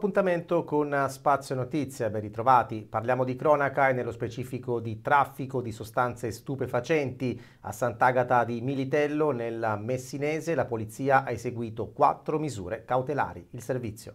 appuntamento con eh, Spazio Notizie, ben ritrovati. Parliamo di cronaca e nello specifico di traffico di sostanze stupefacenti. A Sant'Agata di Militello, nel Messinese, la polizia ha eseguito quattro misure cautelari. Il servizio.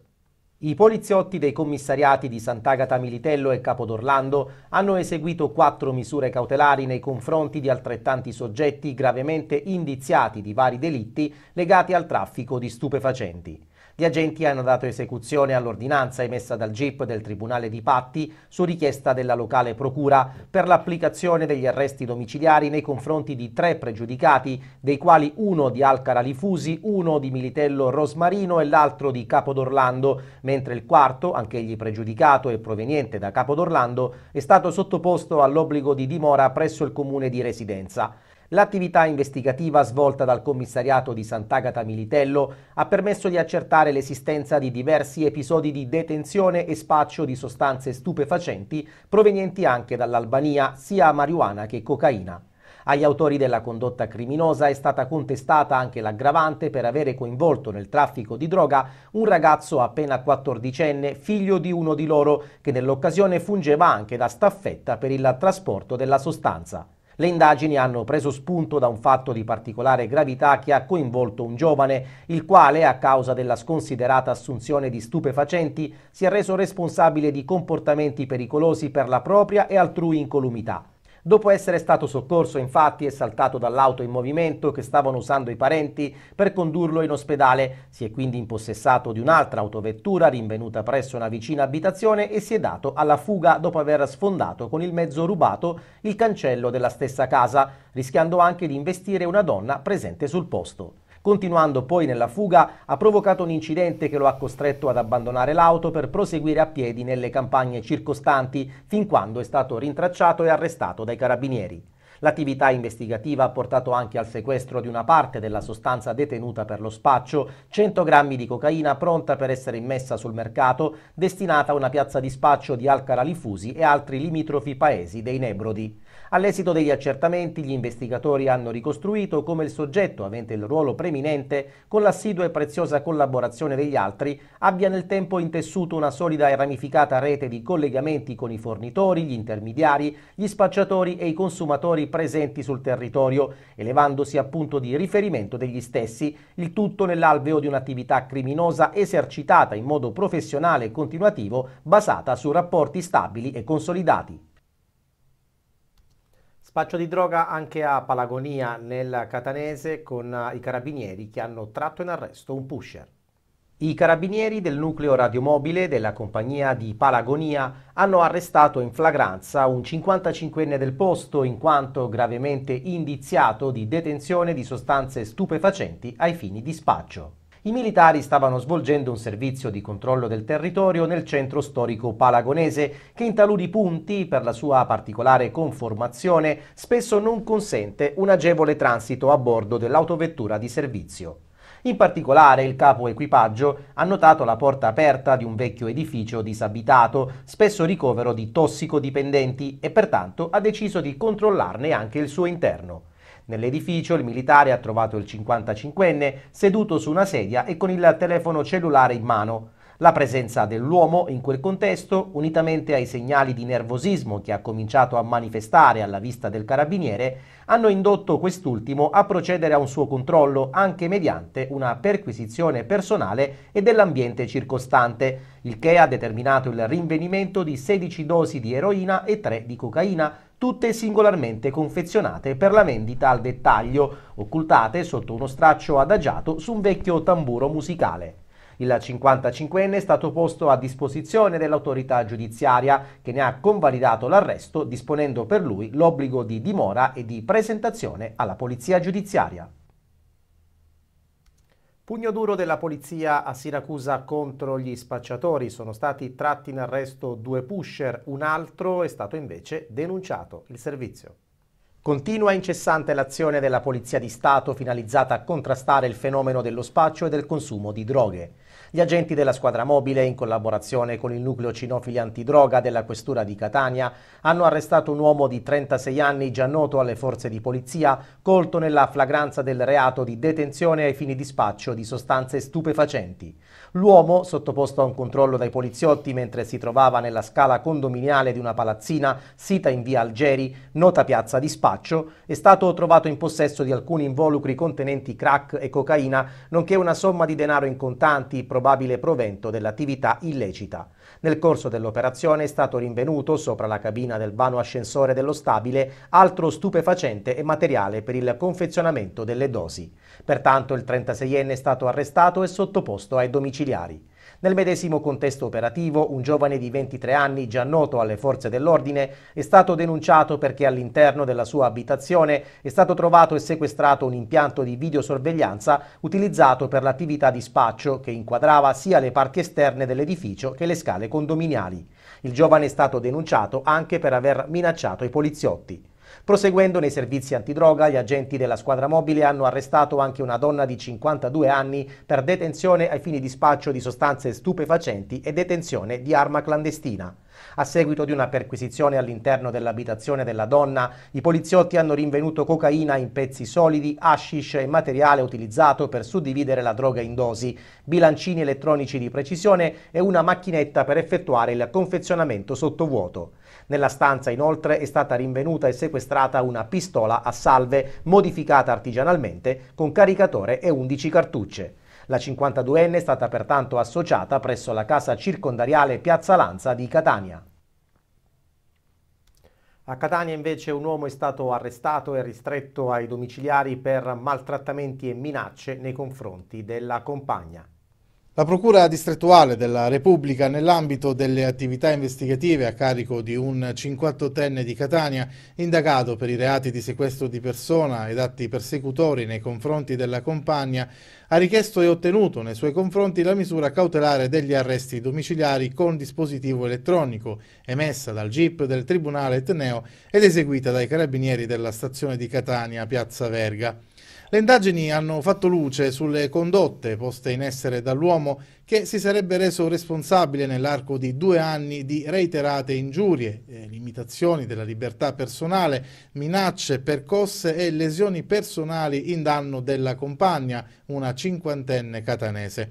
I poliziotti dei commissariati di Sant'Agata Militello e Capodorlando hanno eseguito quattro misure cautelari nei confronti di altrettanti soggetti gravemente indiziati di vari delitti legati al traffico di stupefacenti. Gli agenti hanno dato esecuzione all'ordinanza emessa dal GIP del Tribunale di Patti su richiesta della locale procura per l'applicazione degli arresti domiciliari nei confronti di tre pregiudicati, dei quali uno di Alcara Lifusi, uno di Militello Rosmarino e l'altro di Capodorlando, mentre il quarto, anch'egli pregiudicato e proveniente da Capodorlando, è stato sottoposto all'obbligo di dimora presso il comune di residenza. L'attività investigativa svolta dal commissariato di Sant'Agata Militello ha permesso di accertare l'esistenza di diversi episodi di detenzione e spaccio di sostanze stupefacenti provenienti anche dall'Albania, sia marijuana che cocaina. Agli autori della condotta criminosa è stata contestata anche l'aggravante per avere coinvolto nel traffico di droga un ragazzo appena quattordicenne, figlio di uno di loro, che nell'occasione fungeva anche da staffetta per il trasporto della sostanza. Le indagini hanno preso spunto da un fatto di particolare gravità che ha coinvolto un giovane, il quale, a causa della sconsiderata assunzione di stupefacenti, si è reso responsabile di comportamenti pericolosi per la propria e altrui incolumità. Dopo essere stato soccorso, infatti, è saltato dall'auto in movimento che stavano usando i parenti per condurlo in ospedale. Si è quindi impossessato di un'altra autovettura rinvenuta presso una vicina abitazione e si è dato alla fuga dopo aver sfondato con il mezzo rubato il cancello della stessa casa, rischiando anche di investire una donna presente sul posto. Continuando poi nella fuga ha provocato un incidente che lo ha costretto ad abbandonare l'auto per proseguire a piedi nelle campagne circostanti fin quando è stato rintracciato e arrestato dai carabinieri. L'attività investigativa ha portato anche al sequestro di una parte della sostanza detenuta per lo spaccio, 100 grammi di cocaina pronta per essere immessa sul mercato, destinata a una piazza di spaccio di Alcalà Lifusi e altri limitrofi paesi dei Nebrodi. All'esito degli accertamenti, gli investigatori hanno ricostruito come il soggetto avente il ruolo preminente, con l'assidua e preziosa collaborazione degli altri, abbia nel tempo intessuto una solida e ramificata rete di collegamenti con i fornitori, gli intermediari, gli spacciatori e i consumatori presenti sul territorio, elevandosi a punto di riferimento degli stessi, il tutto nell'alveo di un'attività criminosa esercitata in modo professionale e continuativo basata su rapporti stabili e consolidati. Spaccio di droga anche a Palagonia nel Catanese con eh, i carabinieri che hanno tratto in arresto un pusher. I carabinieri del nucleo radiomobile della compagnia di Palagonia hanno arrestato in flagranza un 55enne del posto in quanto gravemente indiziato di detenzione di sostanze stupefacenti ai fini di spaccio i militari stavano svolgendo un servizio di controllo del territorio nel centro storico palagonese, che in taluni punti, per la sua particolare conformazione, spesso non consente un agevole transito a bordo dell'autovettura di servizio. In particolare il capo equipaggio ha notato la porta aperta di un vecchio edificio disabitato, spesso ricovero di tossicodipendenti, e pertanto ha deciso di controllarne anche il suo interno. Nell'edificio il militare ha trovato il 55enne seduto su una sedia e con il telefono cellulare in mano. La presenza dell'uomo in quel contesto, unitamente ai segnali di nervosismo che ha cominciato a manifestare alla vista del carabiniere, hanno indotto quest'ultimo a procedere a un suo controllo anche mediante una perquisizione personale e dell'ambiente circostante, il che ha determinato il rinvenimento di 16 dosi di eroina e 3 di cocaina, tutte singolarmente confezionate per la vendita al dettaglio, occultate sotto uno straccio adagiato su un vecchio tamburo musicale. Il 55enne è stato posto a disposizione dell'autorità giudiziaria che ne ha convalidato l'arresto disponendo per lui l'obbligo di dimora e di presentazione alla polizia giudiziaria. Pugno duro della polizia a Siracusa contro gli spacciatori. Sono stati tratti in arresto due pusher, un altro è stato invece denunciato. Il servizio. Continua incessante l'azione della Polizia di Stato finalizzata a contrastare il fenomeno dello spaccio e del consumo di droghe. Gli agenti della squadra mobile, in collaborazione con il nucleo cinofili antidroga della questura di Catania, hanno arrestato un uomo di 36 anni già noto alle forze di polizia, colto nella flagranza del reato di detenzione ai fini di spaccio di sostanze stupefacenti. L'uomo, sottoposto a un controllo dai poliziotti mentre si trovava nella scala condominiale di una palazzina sita in via Algeri, nota piazza di spaccio, è stato trovato in possesso di alcuni involucri contenenti crack e cocaina, nonché una somma di denaro in contanti, probabilmente probabile provento dell'attività illecita. Nel corso dell'operazione è stato rinvenuto sopra la cabina del vano ascensore dello stabile altro stupefacente e materiale per il confezionamento delle dosi. Pertanto il 36enne è stato arrestato e sottoposto ai domiciliari. Nel medesimo contesto operativo, un giovane di 23 anni, già noto alle forze dell'ordine, è stato denunciato perché all'interno della sua abitazione è stato trovato e sequestrato un impianto di videosorveglianza utilizzato per l'attività di spaccio che inquadrava sia le parti esterne dell'edificio che le scale condominiali. Il giovane è stato denunciato anche per aver minacciato i poliziotti. Proseguendo nei servizi antidroga, gli agenti della squadra mobile hanno arrestato anche una donna di 52 anni per detenzione ai fini di spaccio di sostanze stupefacenti e detenzione di arma clandestina. A seguito di una perquisizione all'interno dell'abitazione della donna, i poliziotti hanno rinvenuto cocaina in pezzi solidi, hashish e materiale utilizzato per suddividere la droga in dosi, bilancini elettronici di precisione e una macchinetta per effettuare il confezionamento sottovuoto. Nella stanza inoltre è stata rinvenuta e sequestrata una pistola a salve modificata artigianalmente con caricatore e 11 cartucce. La 52enne è stata pertanto associata presso la casa circondariale Piazza Lanza di Catania. A Catania invece un uomo è stato arrestato e ristretto ai domiciliari per maltrattamenti e minacce nei confronti della compagna. La Procura distrettuale della Repubblica, nell'ambito delle attività investigative a carico di un 58enne di Catania, indagato per i reati di sequestro di persona ed atti persecutori nei confronti della compagna, ha richiesto e ottenuto nei suoi confronti la misura cautelare degli arresti domiciliari con dispositivo elettronico, emessa dal GIP del Tribunale Etneo ed eseguita dai carabinieri della stazione di Catania, Piazza Verga. Le indagini hanno fatto luce sulle condotte poste in essere dall'uomo che si sarebbe reso responsabile nell'arco di due anni di reiterate ingiurie, limitazioni della libertà personale, minacce, percosse e lesioni personali in danno della compagna, una cinquantenne catanese.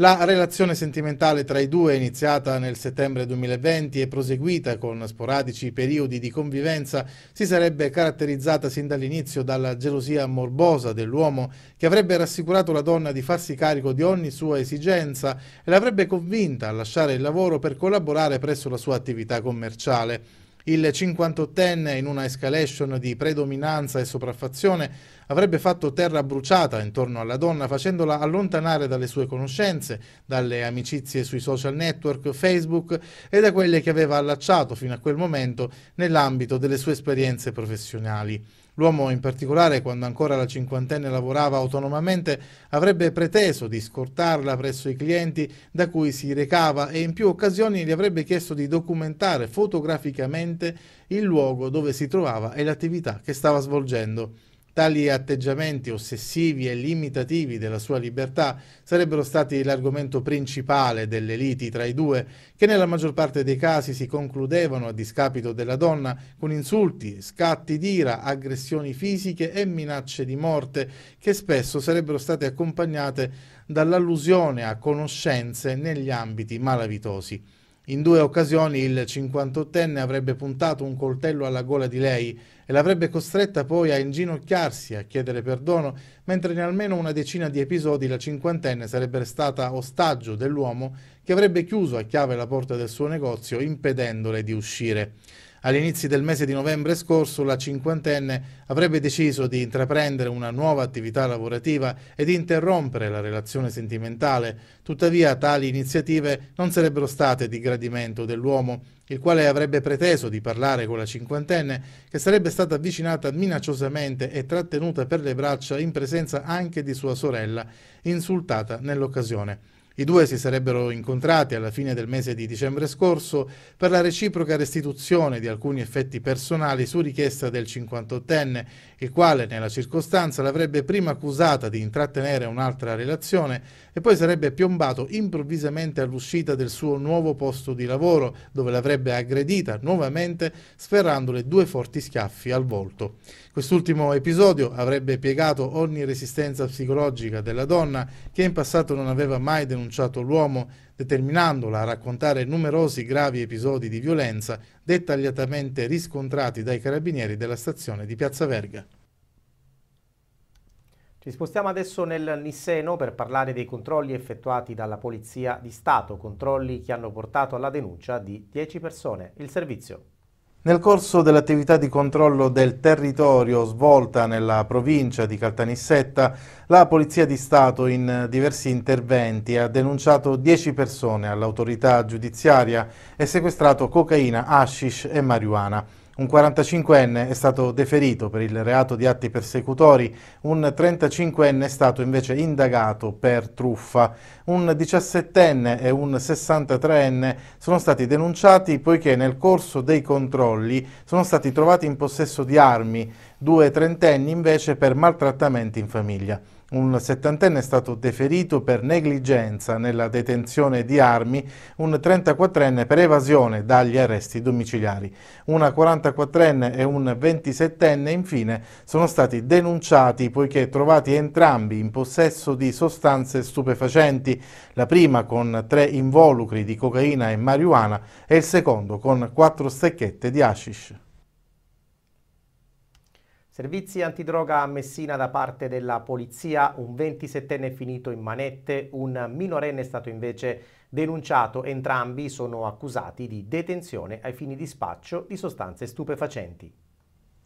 La relazione sentimentale tra i due, iniziata nel settembre 2020 e proseguita con sporadici periodi di convivenza, si sarebbe caratterizzata sin dall'inizio dalla gelosia morbosa dell'uomo che avrebbe rassicurato la donna di farsi carico di ogni sua esigenza e l'avrebbe convinta a lasciare il lavoro per collaborare presso la sua attività commerciale. Il 58enne, in una escalation di predominanza e sopraffazione, avrebbe fatto terra bruciata intorno alla donna facendola allontanare dalle sue conoscenze, dalle amicizie sui social network, Facebook e da quelle che aveva allacciato fino a quel momento nell'ambito delle sue esperienze professionali. L'uomo, in particolare, quando ancora la cinquantenne lavorava autonomamente, avrebbe preteso di scortarla presso i clienti da cui si recava e in più occasioni gli avrebbe chiesto di documentare fotograficamente il luogo dove si trovava e l'attività che stava svolgendo. Tali atteggiamenti ossessivi e limitativi della sua libertà sarebbero stati l'argomento principale delle liti tra i due, che nella maggior parte dei casi si concludevano a discapito della donna con insulti, scatti d'ira, aggressioni fisiche e minacce di morte, che spesso sarebbero state accompagnate dall'allusione a conoscenze negli ambiti malavitosi. In due occasioni il 58enne avrebbe puntato un coltello alla gola di lei e l'avrebbe costretta poi a inginocchiarsi, a chiedere perdono, mentre in almeno una decina di episodi la cinquantenne sarebbe stata ostaggio dell'uomo che avrebbe chiuso a chiave la porta del suo negozio impedendole di uscire. All'inizio del mese di novembre scorso la cinquantenne avrebbe deciso di intraprendere una nuova attività lavorativa e di interrompere la relazione sentimentale, tuttavia tali iniziative non sarebbero state di gradimento dell'uomo, il quale avrebbe preteso di parlare con la cinquantenne che sarebbe stata avvicinata minacciosamente e trattenuta per le braccia in presenza anche di sua sorella, insultata nell'occasione. I due si sarebbero incontrati alla fine del mese di dicembre scorso per la reciproca restituzione di alcuni effetti personali su richiesta del 58enne, il quale nella circostanza l'avrebbe prima accusata di intrattenere un'altra relazione e poi sarebbe piombato improvvisamente all'uscita del suo nuovo posto di lavoro, dove l'avrebbe aggredita nuovamente sferrandole due forti schiaffi al volto. Quest'ultimo episodio avrebbe piegato ogni resistenza psicologica della donna che in passato non aveva mai denunciato denunciato l'uomo, determinandola a raccontare numerosi gravi episodi di violenza dettagliatamente riscontrati dai carabinieri della stazione di Piazza Verga. Ci spostiamo adesso nel Nisseno per parlare dei controlli effettuati dalla Polizia di Stato, controlli che hanno portato alla denuncia di 10 persone. Il servizio. Nel corso dell'attività di controllo del territorio svolta nella provincia di Caltanissetta, la Polizia di Stato in diversi interventi ha denunciato 10 persone all'autorità giudiziaria e sequestrato cocaina, hashish e marijuana. Un 45enne è stato deferito per il reato di atti persecutori, un 35enne è stato invece indagato per truffa, un 17enne e un 63enne sono stati denunciati poiché nel corso dei controlli sono stati trovati in possesso di armi, due trentenni invece per maltrattamenti in famiglia. Un settantenne è stato deferito per negligenza nella detenzione di armi, un 34enne per evasione dagli arresti domiciliari. Una 44enne e un 27enne infine sono stati denunciati poiché trovati entrambi in possesso di sostanze stupefacenti, la prima con tre involucri di cocaina e marijuana e il secondo con quattro stecchette di hashish. Servizi antidroga a Messina da parte della polizia, un 27enne finito in manette, un minorenne è stato invece denunciato, entrambi sono accusati di detenzione ai fini di spaccio di sostanze stupefacenti.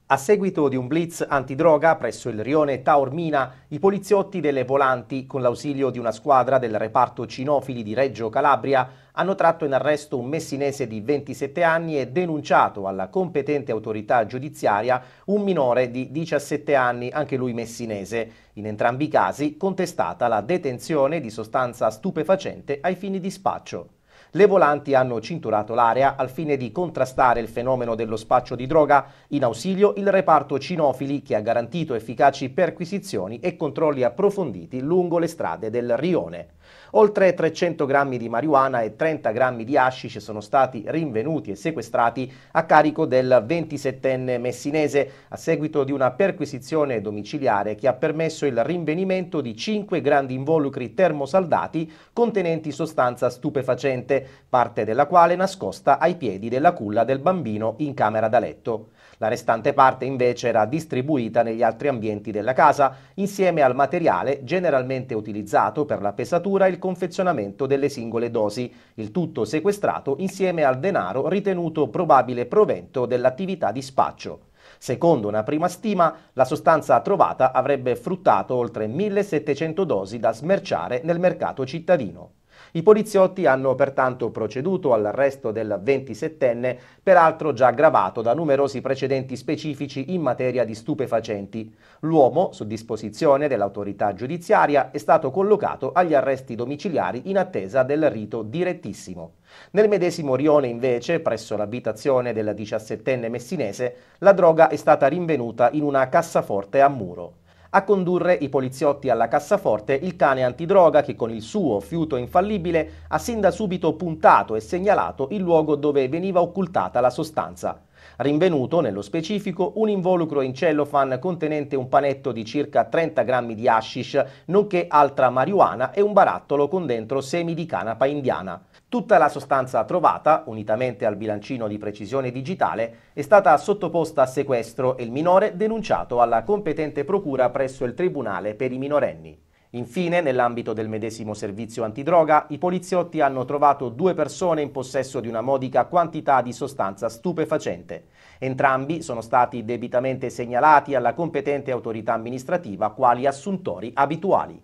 A seguito di un blitz antidroga presso il rione Taormina, i poliziotti delle Volanti, con l'ausilio di una squadra del reparto cinofili di Reggio Calabria, hanno tratto in arresto un messinese di 27 anni e denunciato alla competente autorità giudiziaria un minore di 17 anni, anche lui messinese. In entrambi i casi contestata la detenzione di sostanza stupefacente ai fini di spaccio. Le volanti hanno cinturato l'area al fine di contrastare il fenomeno dello spaccio di droga, in ausilio il reparto cinofili che ha garantito efficaci perquisizioni e controlli approfonditi lungo le strade del rione. Oltre 300 grammi di marijuana e 30 grammi di hashish sono stati rinvenuti e sequestrati a carico del 27enne messinese a seguito di una perquisizione domiciliare che ha permesso il rinvenimento di 5 grandi involucri termosaldati contenenti sostanza stupefacente, parte della quale nascosta ai piedi della culla del bambino in camera da letto. La restante parte invece era distribuita negli altri ambienti della casa, insieme al materiale generalmente utilizzato per la pesatura e il confezionamento delle singole dosi, il tutto sequestrato insieme al denaro ritenuto probabile provento dell'attività di spaccio. Secondo una prima stima, la sostanza trovata avrebbe fruttato oltre 1700 dosi da smerciare nel mercato cittadino. I poliziotti hanno pertanto proceduto all'arresto del 27enne, peraltro già aggravato da numerosi precedenti specifici in materia di stupefacenti. L'uomo, su disposizione dell'autorità giudiziaria, è stato collocato agli arresti domiciliari in attesa del rito direttissimo. Nel medesimo rione, invece, presso l'abitazione della 17enne messinese, la droga è stata rinvenuta in una cassaforte a muro. A condurre i poliziotti alla cassaforte il cane antidroga che con il suo fiuto infallibile ha sin da subito puntato e segnalato il luogo dove veniva occultata la sostanza rinvenuto nello specifico un involucro in cellophane contenente un panetto di circa 30 grammi di hashish, nonché altra marijuana e un barattolo con dentro semi di canapa indiana. Tutta la sostanza trovata, unitamente al bilancino di precisione digitale, è stata sottoposta a sequestro e il minore denunciato alla competente procura presso il Tribunale per i minorenni. Infine, nell'ambito del medesimo servizio antidroga, i poliziotti hanno trovato due persone in possesso di una modica quantità di sostanza stupefacente. Entrambi sono stati debitamente segnalati alla competente autorità amministrativa quali assuntori abituali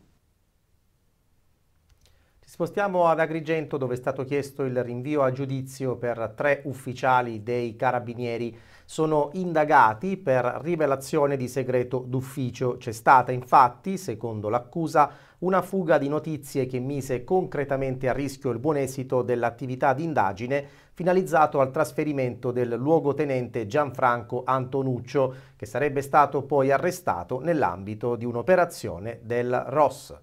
spostiamo ad Agrigento dove è stato chiesto il rinvio a giudizio per tre ufficiali dei carabinieri. Sono indagati per rivelazione di segreto d'ufficio. C'è stata infatti, secondo l'accusa, una fuga di notizie che mise concretamente a rischio il buon esito dell'attività di indagine finalizzato al trasferimento del luogotenente Gianfranco Antonuccio, che sarebbe stato poi arrestato nell'ambito di un'operazione del ROS.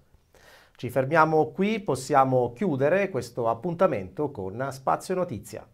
Ci fermiamo qui, possiamo chiudere questo appuntamento con Spazio Notizia.